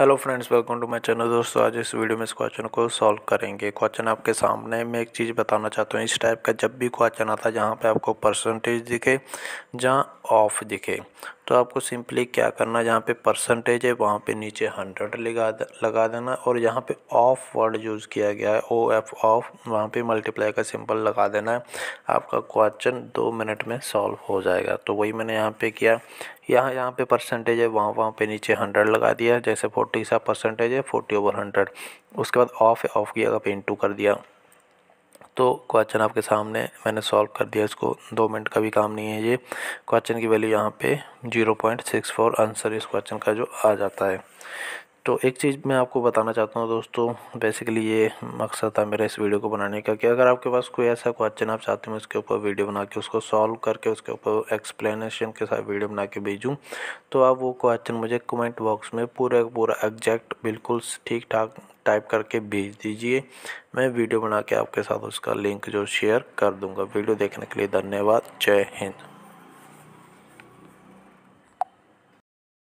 hello friends welcome to my channel दोस्तों आज इस वीडियो में इस क्वेश्चन को सॉल्व करेंगे क्वेश्चन आपके सामने मैं एक चीज़ बताना चाहता हूँ इस टाइप का जब भी क्वेश्चन आता है जहाँ पे आपको परसेंटेज दिखे जहाँ ऑफ दिखे तो आपको सिंपली क्या करना जहाँ पे परसेंटेज है वहाँ पे नीचे हंड्रेड लगा लगा देना और जहाँ पे ऑफ वर्ड यूज़ किया गया है ओ एफ ऑफ वहाँ पे मल्टीप्लाई का सिंपल लगा देना है आपका क्वेश्चन दो मिनट में सॉल्व हो जाएगा तो वही मैंने यहाँ पे किया यहाँ यहाँ पे परसेंटेज है वहाँ वहाँ पे नीचे हंड्रेड लगा दिया जैसे फोर्टी सा परसेंटेज है फोर्टी ओवर हंड्रेड उसके बाद ऑफ है ऑफ किया जगह पे इंटू कर दिया तो क्वेश्चन आपके सामने मैंने सॉल्व कर दिया इसको दो मिनट का भी काम नहीं है ये क्वेश्चन की वैल्यू यहाँ पे zero point six four answer इस क्वेश्चन का जो आ जाता है तो एक चीज़ मैं आपको बताना चाहता हूँ दोस्तों बेसिकली ये मकसद था मेरा इस वीडियो को बनाने का कि अगर आपके पास कोई ऐसा क्वेश्चन आप चाहते हो उसके ऊपर वीडियो बना के उसको सॉल्व करके उसके ऊपर एक्सप्लेनेशन के साथ वीडियो बना के भेजूँ तो आप वो क्वेश्चन मुझे कमेंट बॉक्स में पूरा पूरा एग्जैक्ट बिल्कुल ठीक ठाक टाइप करके भेज दीजिए मैं वीडियो बना के आपके साथ उसका लिंक जो शेयर कर दूँगा वीडियो देखने के लिए धन्यवाद जय हिंद